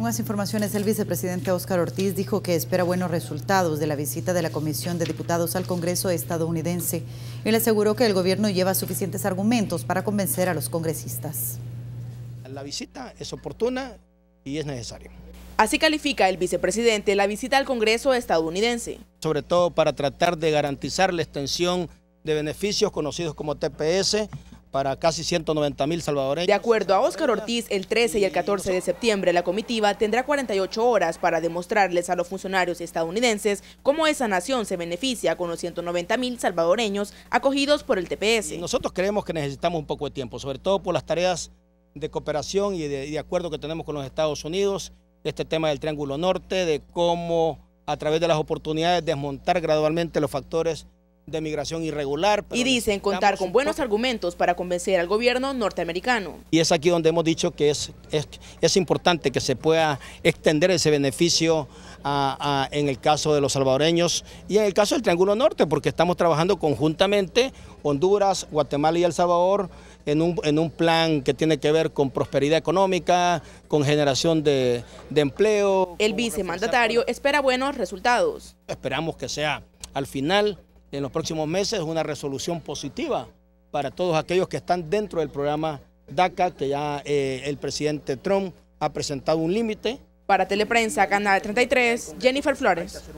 Más informaciones. El vicepresidente Óscar Ortiz dijo que espera buenos resultados de la visita de la Comisión de Diputados al Congreso estadounidense. Él aseguró que el gobierno lleva suficientes argumentos para convencer a los congresistas. La visita es oportuna y es necesaria. Así califica el vicepresidente la visita al Congreso estadounidense. Sobre todo para tratar de garantizar la extensión de beneficios conocidos como TPS para casi 190 mil salvadoreños. De acuerdo a Óscar Ortiz, el 13 y el 14 de septiembre la comitiva tendrá 48 horas para demostrarles a los funcionarios estadounidenses cómo esa nación se beneficia con los 190 mil salvadoreños acogidos por el TPS. Nosotros creemos que necesitamos un poco de tiempo, sobre todo por las tareas de cooperación y de acuerdo que tenemos con los Estados Unidos, este tema del Triángulo Norte, de cómo a través de las oportunidades desmontar gradualmente los factores de migración irregular. y dicen contar con buenos argumentos para convencer al gobierno norteamericano. Y es aquí donde hemos dicho que es, es, importante que se pueda extender ese beneficio en el caso de los salvadoreños y en el caso del Triángulo Norte, porque estamos trabajando conjuntamente Honduras, Guatemala y El Salvador en un, en un plan que tiene que ver con prosperidad económica, con generación de, empleo. El vicemandatario espera buenos resultados. Esperamos que sea al final en los próximos meses una resolución positiva para todos aquellos que están dentro del programa DACA, que ya eh, el presidente Trump ha presentado un límite. Para Teleprensa, Canal 33, Jennifer Flores.